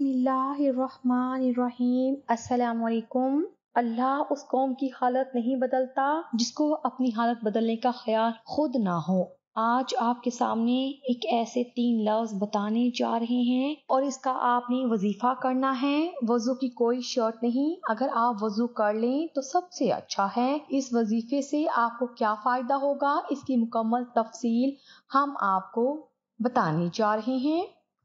अस्सलाम वालेकुम अल्लाह उस कौम की हालत नहीं बदलता जिसको अपनी हालत बदलने का ख्याल खुद ना हो आज आपके सामने एक ऐसे तीन लफ्ज बताने जा रहे हैं और इसका आपने वजीफा करना है वजू की कोई शर्त नहीं अगर आप वजू कर लें तो सबसे अच्छा है इस वजीफे से आपको क्या फायदा होगा इसकी मुकम्मल तफसील हम आपको बताने जा रहे हैं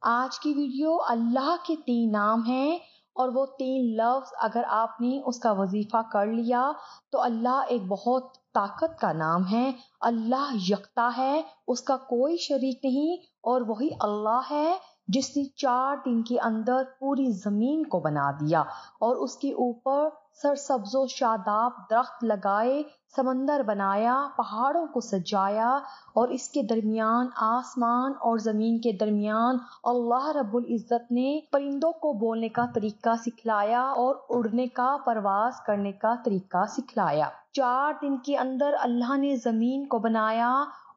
आज की वीडियो अल्लाह के तीन नाम हैं और वो तीन लफ्ज़ अगर आपने उसका वजीफ़ा कर लिया तो अल्लाह एक बहुत ताकत का नाम है अल्लाह यकता है उसका कोई शरीक नहीं और वही अल्लाह है जिसने चार दिन के अंदर पूरी ज़मीन को बना दिया और उसके ऊपर सरसब्जो शादाब दरख्त लगाए समंदर बनाया पहाड़ों को सजाया और इसके दरमियान आसमान और ज़मीन के दरमियान अल्लाह रब्बुल इज़्ज़त ने परिंदों को बोलने का तरीका सिखलाया और उड़ने का परवाज करने का तरीका सिखलाया चार दिन के अंदर अल्लाह ने ज़मीन को बनाया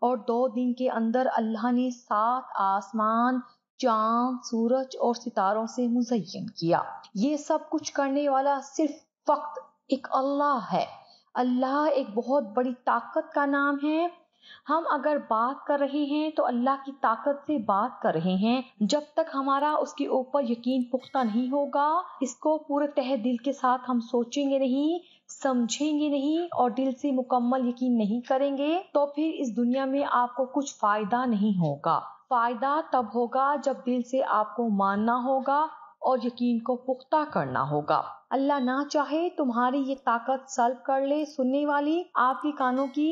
और दो दिन के अंदर अल्लाह ने सात आसमान चांद सूरज और सितारों से मुजयन किया ये सब कुछ करने वाला सिर्फ फ़क्त एक अल्लाह है अल्लाह एक बहुत बड़ी ताकत का नाम है हम अगर बात कर रहे हैं तो अल्लाह की ताकत से बात कर रहे हैं जब तक हमारा उसके ऊपर यकीन पुख्ता नहीं होगा इसको पूरे तह दिल के साथ हम सोचेंगे नहीं समझेंगे नहीं और दिल से मुकम्मल यकीन नहीं करेंगे तो फिर इस दुनिया में आपको कुछ फायदा नहीं होगा फायदा तब होगा जब दिल से आपको मानना होगा और यकीन को पुख्ता करना होगा अल्लाह ना चाहे तुम्हारी ये ताकत सल्ब कर ले सुनने वाली आपके कानों की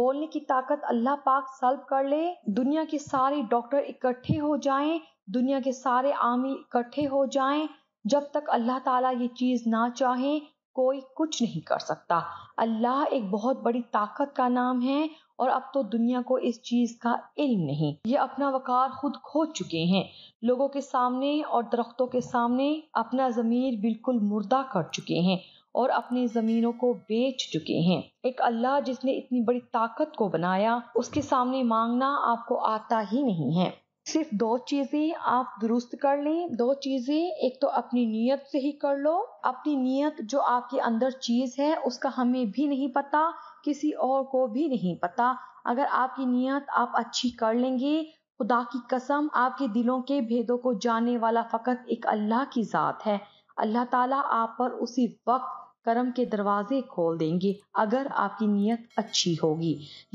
बोलने की ताकत अल्लाह पाक सल्ब कर ले दुनिया के सारे डॉक्टर इकट्ठे हो जाएं, दुनिया के सारे आमी इकट्ठे हो जाएं, जब तक अल्लाह ताला ये चीज़ ना चाहे कोई कुछ नहीं कर सकता अल्लाह एक बहुत बड़ी ताकत का नाम है और अब तो दुनिया को इस चीज का इल्म नहीं ये अपना वकार खुद खो चुके हैं लोगों के सामने और दरख्तों के सामने अपना जमीर बिल्कुल मुर्दा कर चुके हैं और अपनी जमीनों को बेच चुके हैं एक अल्लाह जिसने इतनी बड़ी ताकत को बनाया उसके सामने मांगना आपको आता ही नहीं है सिर्फ दो चीज़ें आप दुरुस्त कर लें दो चीज़ें एक तो अपनी नीयत से ही कर लो अपनी नीयत जो आपके अंदर चीज़ है उसका हमें भी नहीं पता किसी और को भी नहीं पता अगर आपकी नीयत आप अच्छी कर लेंगे खुदा की कसम आपके दिलों के भेदों को जानने वाला फ़कत एक अल्लाह की ज़ात है अल्लाह ताला आप पर उसी वक्त कर्म के दरवाजे खोल देंगे अगर आपकी नीयत अच्छी होगी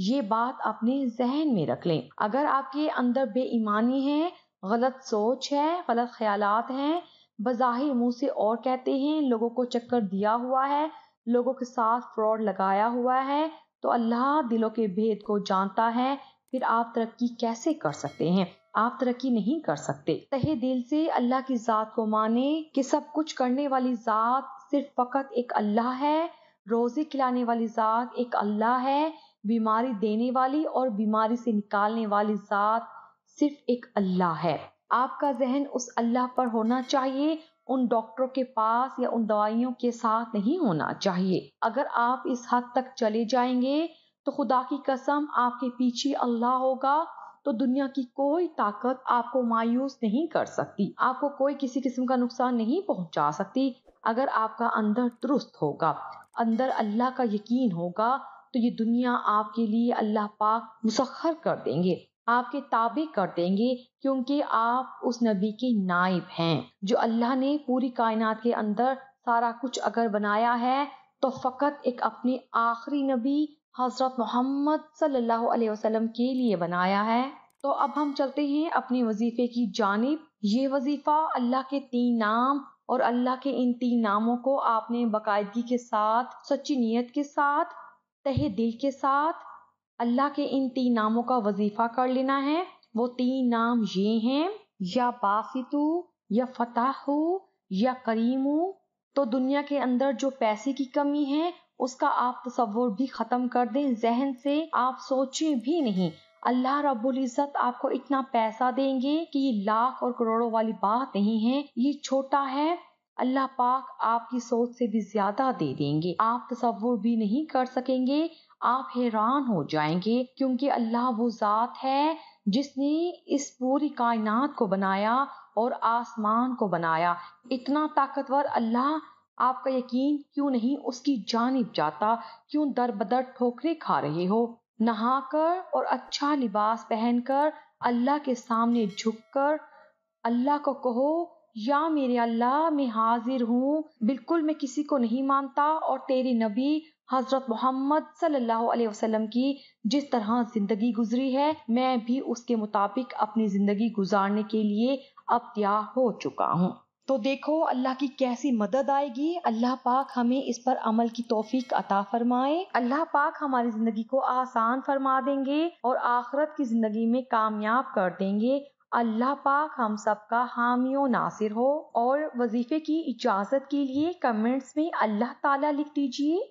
ये बात अपने जहन में रख लें अगर आपके अंदर बेईमानी है गलत सोच है गलत ख्याल हैं बज़ाहिर मुंह से और कहते हैं लोगों को चक्कर दिया हुआ है लोगों के साथ फ्रॉड लगाया हुआ है तो अल्लाह दिलों के भेद को जानता है फिर आप तरक्की कैसे कर सकते हैं आप तरक्की नहीं कर सकते तहे दिल से अल्लाह की ज़ात को माने कि सब कुछ करने वाली ज़ात सिर्फ फकत एक अल्लाह है रोज़ी खिलाने वाली ज़ात एक अल्लाह है बीमारी देने वाली और बीमारी से निकालने वाली ज़ात सिर्फ एक अल्लाह है आपका जहन उस अल्लाह पर होना चाहिए उन डॉक्टरों के पास या उन दवाइयों के साथ नहीं होना चाहिए अगर आप इस हद तक चले जाएंगे तो खुदा की कसम आपके पीछे अल्लाह होगा तो दुनिया की कोई ताकत आपको मायूस नहीं कर सकती आपको कोई किसी किस्म का नुकसान नहीं पहुंचा सकती अगर आपका अंदर दुरुस्त होगा अंदर अल्लाह का यकीन होगा तो ये दुनिया आपके लिए अल्लाह पाक मुसखर कर देंगे आपके ताबे कर देंगे क्योंकि आप उस नबी के नाइब हैं जो अल्लाह ने पूरी कायनात के अंदर सारा कुछ अगर बनाया है तो फ़कत एक अपने आखिरी नबी हज़रत मोहम्मद सल्लल्लाहु अलैहि वसल्लम के लिए बनाया है तो अब हम चलते हैं अपने वजीफे की जानब ये वजीफ़ा अल्लाह के तीन नाम और अल्लाह के इन तीन नामों को आपने बाकायदगी के साथ सच्ची नीयत के साथ तहे दिल के साथ अल्लाह के इन तीन नामों का वजीफा कर लेना है वो तीन नाम ये हैं या बासितु या फताहू या करीमू तो दुनिया के अंदर जो पैसे की कमी है उसका आप तस्वुर भी ख़त्म कर दें जहन से आप सोचें भी नहीं अल्लाह रब्बुल इज़्ज़त आपको इतना पैसा देंगे कि ये लाख और करोड़ों वाली बात नहीं है ये छोटा है अल्लाह पाक आपकी सोच से भी ज्यादा दे देंगे आप तस्वुर भी नहीं कर सकेंगे आप हैरान हो जाएंगे क्योंकि अल्लाह वो ज़ात है जिसने इस पूरी कायनात को बनाया और आसमान को बनाया इतना ताकतवर अल्लाह आपका यकीन क्यों नहीं उसकी जानब जाता क्यों दर बदर ठोकरे खा रहे हो नहाकर और अच्छा लिबास पहनकर अल्लाह के सामने झुककर अल्लाह को कहो या मेरे अल्लाह मैं हाजिर हूँ बिल्कुल मैं किसी को नहीं मानता और तेरे नबी हजरत मोहम्मद सल्लल्लाहु अलैहि वसल्लम की जिस तरह जिंदगी गुजरी है मैं भी उसके मुताबिक अपनी जिंदगी गुजारने के लिए अब तैयार हो चुका हूँ तो देखो अल्लाह की कैसी मदद आएगी अल्लाह पाक हमें इस पर अमल की तोफीक अता फरमाए अल्लाह पाक हमारी जिंदगी को आसान फरमा देंगे और आखरत की जिंदगी में कामयाब कर देंगे अल्लाह पाक हम सबका हामी और नासिर हो और वजीफे की इजाज़त के लिए कमेंट्स में अल्लाह ताला लिख दीजिए